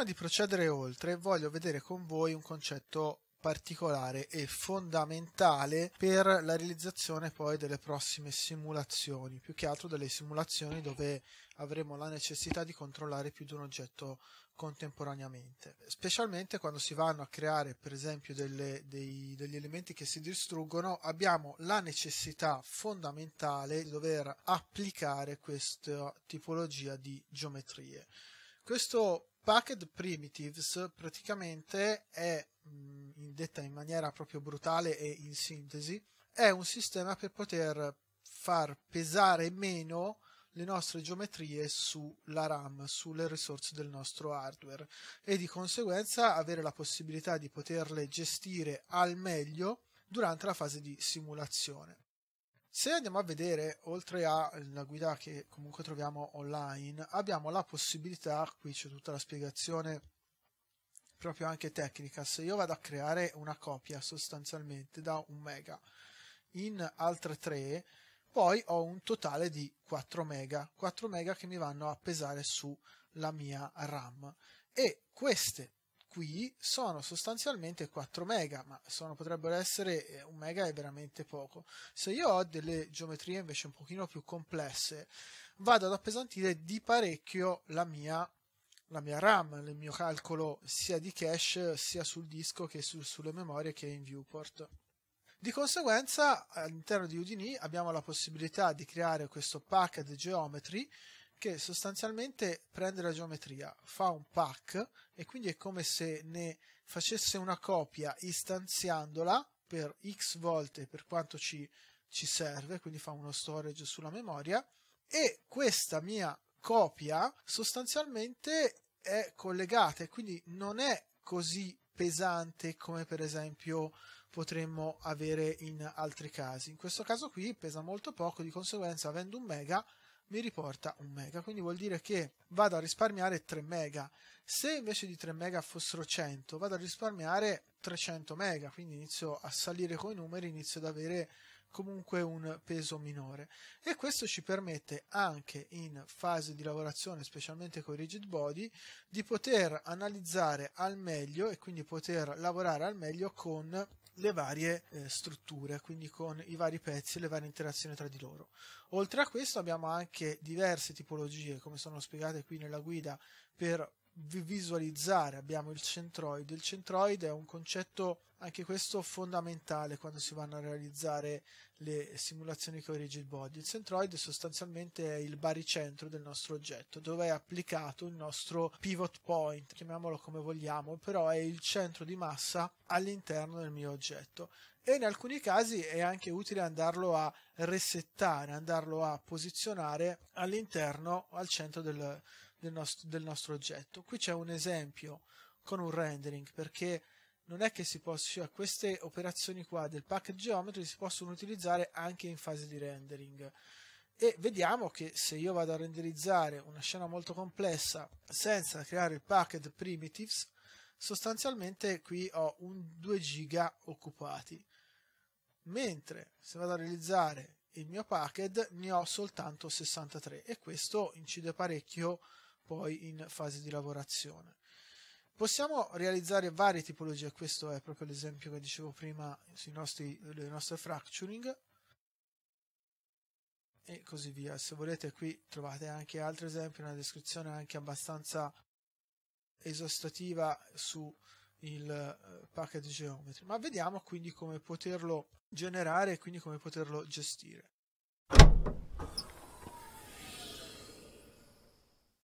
prima di procedere oltre, voglio vedere con voi un concetto particolare e fondamentale per la realizzazione poi delle prossime simulazioni, più che altro delle simulazioni dove avremo la necessità di controllare più di un oggetto contemporaneamente, specialmente quando si vanno a creare per esempio delle, dei, degli elementi che si distruggono, abbiamo la necessità fondamentale di dover applicare questa tipologia di geometrie. Questo Packet Primitives praticamente è mh, mm, detta in maniera proprio brutale e in sintesi, è un sistema per poter far pesare meno le nostre geometrie sulla RAM, sulle risorse del nostro hardware e di conseguenza avere la possibilità di poterle gestire al meglio durante la fase di simulazione. Se andiamo a vedere, oltre alla guida che comunque troviamo online, abbiamo la possibilità, qui c'è tutta la spiegazione proprio anche tecnica, se io vado a creare una copia sostanzialmente da un mega in altre tre, poi ho un totale di 4 mega, 4 mega che mi vanno a pesare sulla mia RAM e queste qui sono sostanzialmente 4 mega, ma sono, potrebbero essere eh, un mega è veramente poco. Se io ho delle geometrie invece un pochino più complesse, vado ad appesantire di parecchio la mia, la mia RAM, il mio calcolo sia di cache sia sul disco che su, sulle memorie che in viewport. Di conseguenza all'interno di Udini abbiamo la possibilità di creare questo packet geometry che sostanzialmente prende la geometria, fa un pack e quindi è come se ne facesse una copia istanziandola per x volte per quanto ci, ci serve, quindi fa uno storage sulla memoria e questa mia copia sostanzialmente è collegata e quindi non è così pesante come per esempio potremmo avere in altri casi. In questo caso qui pesa molto poco, di conseguenza avendo un mega mi riporta 1 mega, quindi vuol dire che vado a risparmiare 3 mega. Se invece di 3 mega fossero 100, vado a risparmiare 300 mega, quindi inizio a salire con i numeri, inizio ad avere comunque un peso minore e questo ci permette anche in fase di lavorazione specialmente con i rigid body di poter analizzare al meglio e quindi poter lavorare al meglio con le varie eh, strutture, quindi con i vari pezzi e le varie interazioni tra di loro. Oltre a questo abbiamo anche diverse tipologie, come sono spiegate qui nella guida, per visualizzare abbiamo il centroid. Il centroid è un concetto anche questo fondamentale quando si vanno a realizzare le simulazioni con i rigid body. Il centroid sostanzialmente è il baricentro del nostro oggetto, dove è applicato il nostro pivot point, chiamiamolo come vogliamo, però è il centro di massa all'interno del mio oggetto. E in alcuni casi è anche utile andarlo a resettare, andarlo a posizionare all'interno, al centro del, del, nostro, del nostro oggetto. Qui c'è un esempio con un rendering perché non è che si possono, cioè queste operazioni qua del pack geometry si possono utilizzare anche in fase di rendering. E vediamo che se io vado a renderizzare una scena molto complessa senza creare il packet primitives, sostanzialmente qui ho un 2 giga occupati. Mentre se vado a realizzare il mio packet ne ho soltanto 63 e questo incide parecchio poi in fase di lavorazione. Possiamo realizzare varie tipologie, questo è proprio l'esempio che dicevo prima sui nostri, le nostre fracturing e così via. Se volete qui trovate anche altri esempi, una descrizione anche abbastanza esaustiva su il eh, package geometry, ma vediamo quindi come poterlo generare e quindi come poterlo gestire.